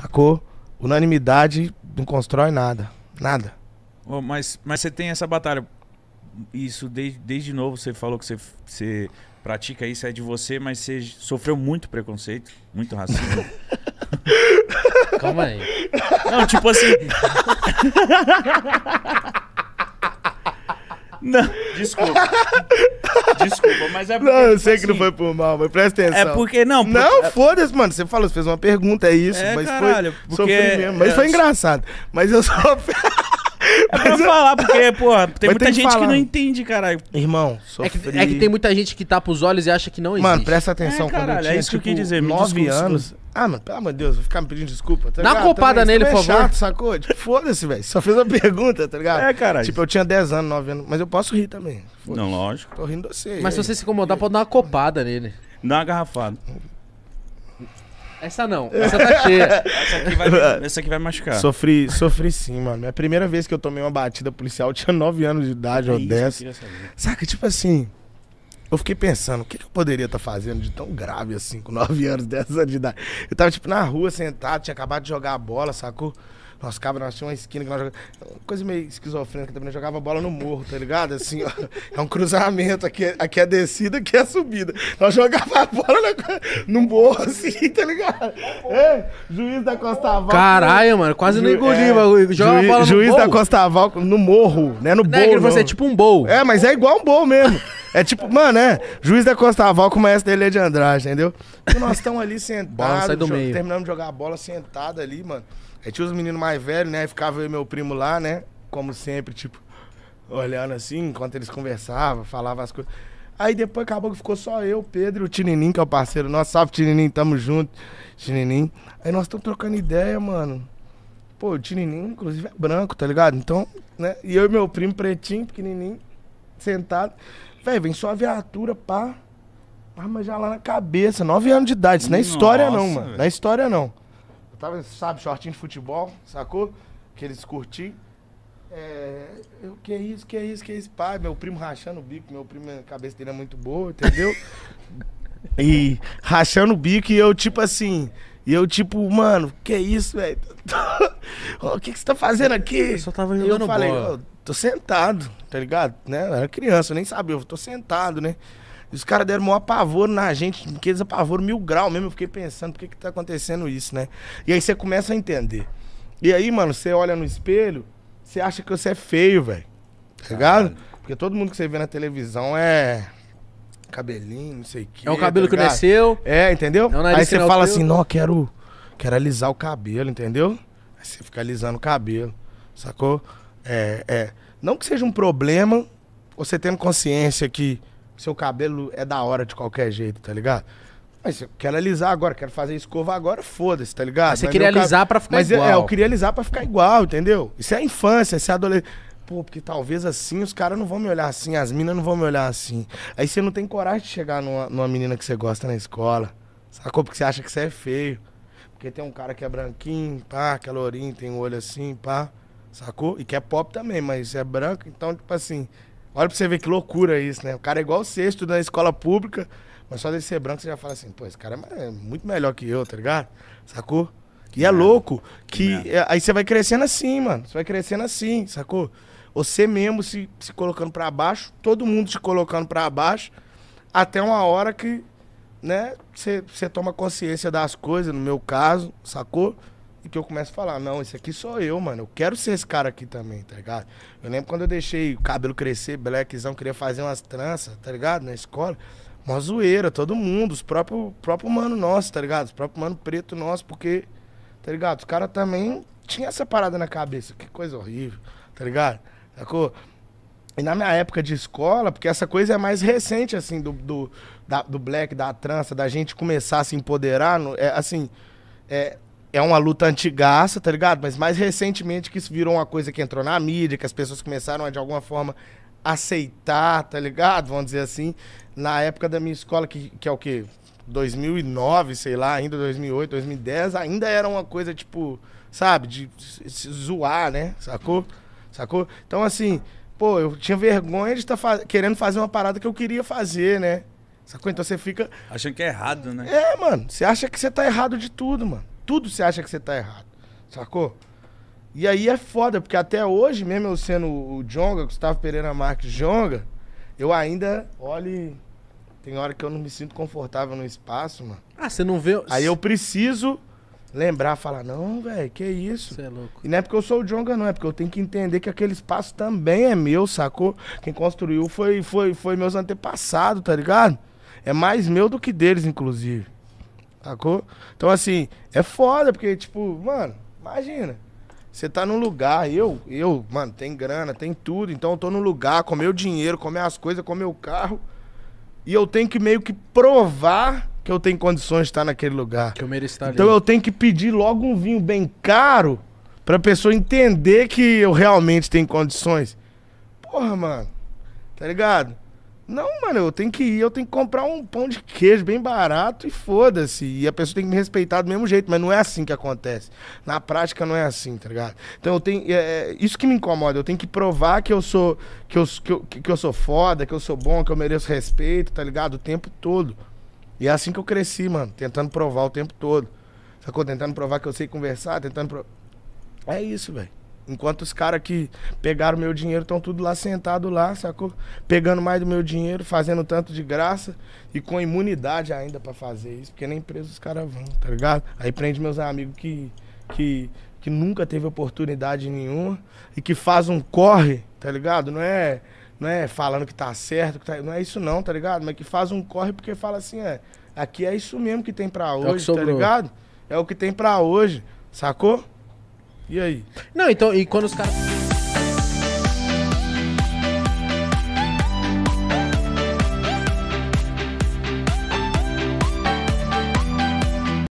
Sacou? Unanimidade não constrói nada. Nada. Oh, mas, mas você tem essa batalha. Isso desde, desde novo você falou que você, você pratica isso, é de você, mas você sofreu muito preconceito, muito racismo. Calma aí. Não, tipo assim. Não. Desculpa. Desculpa, mas é porque. Não, eu tipo sei assim, que não assim, foi por mal, mas presta é atenção. É porque não. Porque... Não, é foda-se, mano. Você falou, você fez uma pergunta, é isso. É, mas caralho, foi. Porque... Sofri mesmo. Mas é... foi engraçado. Mas eu sofri. É pra falar, porque, porra, tem muita tem gente que, que não entende, caralho. Irmão, sofri. É que, é que, tem muita gente que tapa os olhos e acha que não existe. Mano, presta atenção. É, caralho, quando eu é tinha, é isso tipo, que eu tipo, dizer. Nove anos... Ah, mano, pelo amor de Deus, vou ficar me pedindo desculpa, tá Dá ligado? uma copada nele, por é favor. chato, sacou? Tipo, foda-se, velho. Só fez uma pergunta, tá ligado? É, caralho. Tipo, eu tinha 10 anos, 9 anos, mas eu posso rir também. Não, lógico. Tô rindo assim, você. Mas se você se incomodar, pode dar uma copada nele. Dá uma garrafada. Essa não, essa tá cheia. essa, aqui vai, essa aqui vai machucar. Sofri, sofri sim, mano. Minha primeira vez que eu tomei uma batida policial, eu tinha 9 anos de idade é ou 10. Saca, tipo assim. Eu fiquei pensando, o que, que eu poderia estar tá fazendo de tão grave assim, com 9 anos, 10 anos de idade? Eu tava, tipo, na rua sentado, tinha acabado de jogar a bola, sacou? Nós cabra, nós tínhamos uma esquina que nós jogávamos. Coisa meio esquizofrênica também, nós né? jogava bola no morro, tá ligado? Assim, ó. É um cruzamento. Aqui é, aqui é descida, aqui é subida. Nós jogava a bola no, no morro, assim, tá ligado? É, juiz da Costa val Caralho, mano, quase não engoli, é, Joga juiz, bola no Juiz da Costa val no morro, né? No é bowl. É, você assim, é tipo um bowl. É, mas é igual um bowl mesmo. É tipo, mano, é. Juiz da Costa Aval com o maestro dele é de Andrade, entendeu? E nós estamos ali sentados, terminamos de jogar a bola sentado ali, mano. Aí tinha os meninos mais velhos, né? ficava eu e meu primo lá, né? Como sempre, tipo, olhando assim, enquanto eles conversavam, falavam as coisas. Aí depois acabou que ficou só eu, Pedro e o Tininim, que é o parceiro nosso. Salve, Tininim, tamo junto. Tininim. Aí nós estamos trocando ideia, mano. Pô, o Tininim, inclusive, é branco, tá ligado? Então, né? E eu e meu primo, pretinho, pequenininho, sentado. Velho, vem só a viatura, pá. Arma já lá na cabeça, nove anos de idade. Isso não é história, Nossa, não, mano. Véio. Não é história, não. Eu tava, sabe, shortinho de futebol, sacou? Que eles curti. É, eu, que é isso, que é isso, que isso, pai. Meu primo rachando o bico, meu primo, a cabeça dele é muito boa, entendeu? e rachando o bico e eu, tipo assim. E eu, tipo, mano, que é isso, velho? o que, que você tá fazendo aqui? Eu só tava jogando eu falei, bola tô sentado, tá ligado? Né? Eu era criança, eu nem sabia, eu tô sentado, né? E os caras deram maior apavoro na gente, aqueles desapavoro mil grau mesmo. Eu fiquei pensando, por que que tá acontecendo isso, né? E aí você começa a entender. E aí, mano, você olha no espelho, você acha que você é feio, velho. Tá ligado? Porque todo mundo que você vê na televisão é cabelinho, não sei o quê. É o tá cabelo tá que é desceu. É, entendeu? É aí você é fala assim, não, quero, quero alisar o cabelo, entendeu? Aí você fica alisando o cabelo, sacou? É, é. Não que seja um problema você tendo consciência que seu cabelo é da hora de qualquer jeito, tá ligado? Mas eu quero alisar agora, quero fazer escova agora, foda-se, tá ligado? Mas você Mas queria alisar cab... pra ficar Mas igual. É, eu queria alisar pra ficar igual, entendeu? Isso é a infância, isso é a adolescência. Pô, porque talvez assim os caras não vão me olhar assim, as minas não vão me olhar assim. Aí você não tem coragem de chegar numa, numa menina que você gosta na escola. Sacou? Porque você acha que você é feio. Porque tem um cara que é branquinho, pá, que é lourinho, tem um olho assim, pá. Sacou? E que é pop também, mas é branco, então, tipo assim. Olha pra você ver que loucura isso, né? O cara é igual você, estuda na escola pública, mas só desse ser branco você já fala assim, pô, esse cara é, é muito melhor que eu, tá ligado? Sacou? E é, é. louco que. que é. aí você vai crescendo assim, mano. Você vai crescendo assim, sacou? Você mesmo se, se colocando para baixo, todo mundo se colocando para baixo, até uma hora que, né, você toma consciência das coisas, no meu caso, sacou? que eu começo a falar, não, esse aqui sou eu, mano. Eu quero ser esse cara aqui também, tá ligado? Eu lembro quando eu deixei o cabelo crescer, blackzão, queria fazer umas tranças, tá ligado? Na escola. Uma zoeira, todo mundo, os próprios próprio mano nosso, tá ligado? Os próprios mano preto nosso, porque, tá ligado? Os caras também tinha essa parada na cabeça. Que coisa horrível, tá ligado? Sacou? E na minha época de escola, porque essa coisa é mais recente, assim, do, do, da, do black, da trança, da gente começar a se empoderar, no, é, assim, é, é uma luta antigaça, tá ligado? Mas mais recentemente que isso virou uma coisa que entrou na mídia, que as pessoas começaram a, de alguma forma, aceitar, tá ligado? Vamos dizer assim. Na época da minha escola, que, que é o quê? 2009, sei lá, ainda 2008, 2010, ainda era uma coisa, tipo, sabe? De zoar, né? Sacou? Sacou? Então, assim, pô, eu tinha vergonha de estar tá querendo fazer uma parada que eu queria fazer, né? Sacou? Então você fica. Achando que é errado, né? É, mano. Você acha que você tá errado de tudo, mano tudo você acha que você tá errado. Sacou? E aí é foda, porque até hoje, mesmo eu sendo o Jonga, Gustavo Pereira Marques Jonga, eu ainda, olhe, tem hora que eu não me sinto confortável no espaço, mano. Ah, você não vê. Aí eu preciso lembrar, falar, não, velho, que isso. Você é louco. E não é porque eu sou o Jonga, não, é porque eu tenho que entender que aquele espaço também é meu, sacou? Quem construiu foi, foi, foi meus antepassados, tá ligado? É mais meu do que deles, inclusive. Sacou? Então, assim, é foda, porque, tipo, mano, imagina. Você tá num lugar, eu, eu, mano, tem grana, tem tudo. Então eu tô num lugar com meu dinheiro, com minhas coisas, com meu carro. E eu tenho que meio que provar que eu tenho condições de estar naquele lugar. Que eu mereço estar Então ali. eu tenho que pedir logo um vinho bem caro pra pessoa entender que eu realmente tenho condições. Porra, mano. Tá ligado? Não, mano, eu tenho que ir, eu tenho que comprar um pão de queijo bem barato e foda-se. E a pessoa tem que me respeitar do mesmo jeito, mas não é assim que acontece. Na prática não é assim, tá ligado? Então eu tenho. É, é, isso que me incomoda, eu tenho que provar que eu sou. Que eu, que, eu, que eu sou foda, que eu sou bom, que eu mereço respeito, tá ligado? O tempo todo. E é assim que eu cresci, mano, tentando provar o tempo todo. Sacou? Tentando provar que eu sei conversar, tentando provar. É isso, velho. Enquanto os caras que pegaram meu dinheiro estão tudo lá sentado lá, sacou? Pegando mais do meu dinheiro, fazendo tanto de graça e com imunidade ainda para fazer isso, porque nem preso os caras vão, tá ligado? Aí prende meus amigos que, que, que nunca teve oportunidade nenhuma e que faz um corre, tá ligado? Não é, não é falando que tá certo, que tá, não é isso não, tá ligado? Mas que faz um corre porque fala assim, é, aqui é isso mesmo que tem para é hoje, é tá ligado? É o que tem para hoje, sacou? E aí? Não, então, e quando os caras.